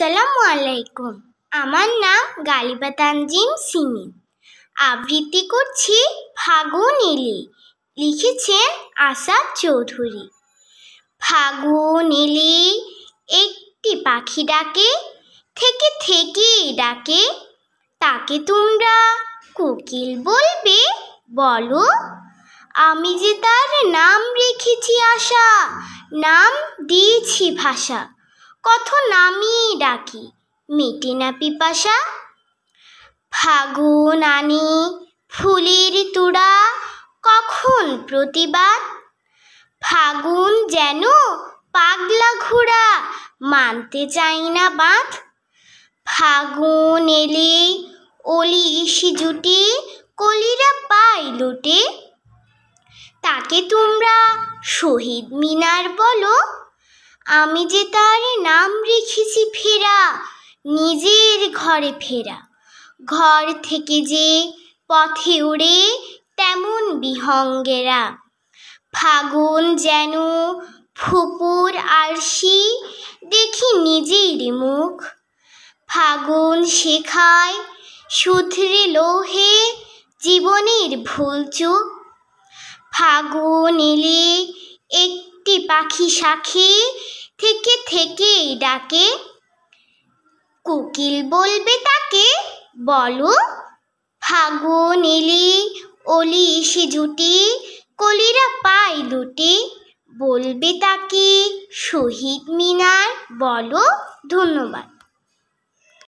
সালাম আলাইকুম আমার নাম গালিবাতানজিম সিনি সিমি আবৃত্তি করছি ফাগুন এলে লিখেছেন আশা চৌধুরী ফাগুন এলে একটি পাখি ডাকে থেকে থেকে ডাকে তাকে তোমরা কোকিল বলবে বলো আমি যে তার নাম রেখেছি আশা নাম দিয়েছি ভাষা কথ নামিয়ে ডাকি মেটে না পিপাসা ফাগুন আনি ফুলের তুড়া কখন প্রতিবাদ ফাগুন যেন পাগলা ঘোড়া মানতে চাই না বাঁধ ফাগুন এলে অলি ইসি জুটে কলিরা পায় লোটে তাকে তোমরা শহীদ মিনার বলো আমি যে তার নাম রেখেছি ফেরা নিজের ঘরে ফেরা ঘর থেকে যে পথে উড়ে তেমন বিহঙ্গেরা ফাগুন যেন ফুপুর আরশি দেখি নিজের মুখ ফাগুন শেখায় সুথরে লোহে জীবনের ভুলচুক ফাগুন এলে একটি পাখি সাখী থেকে থেকেই ডাকে কোকিল বলবে তাকে বলো ফাগুন এলি অলি সে জুটি কলিরা পায় দুটি বলবে তাকে শহীদ মিনার বলো ধন্যবাদ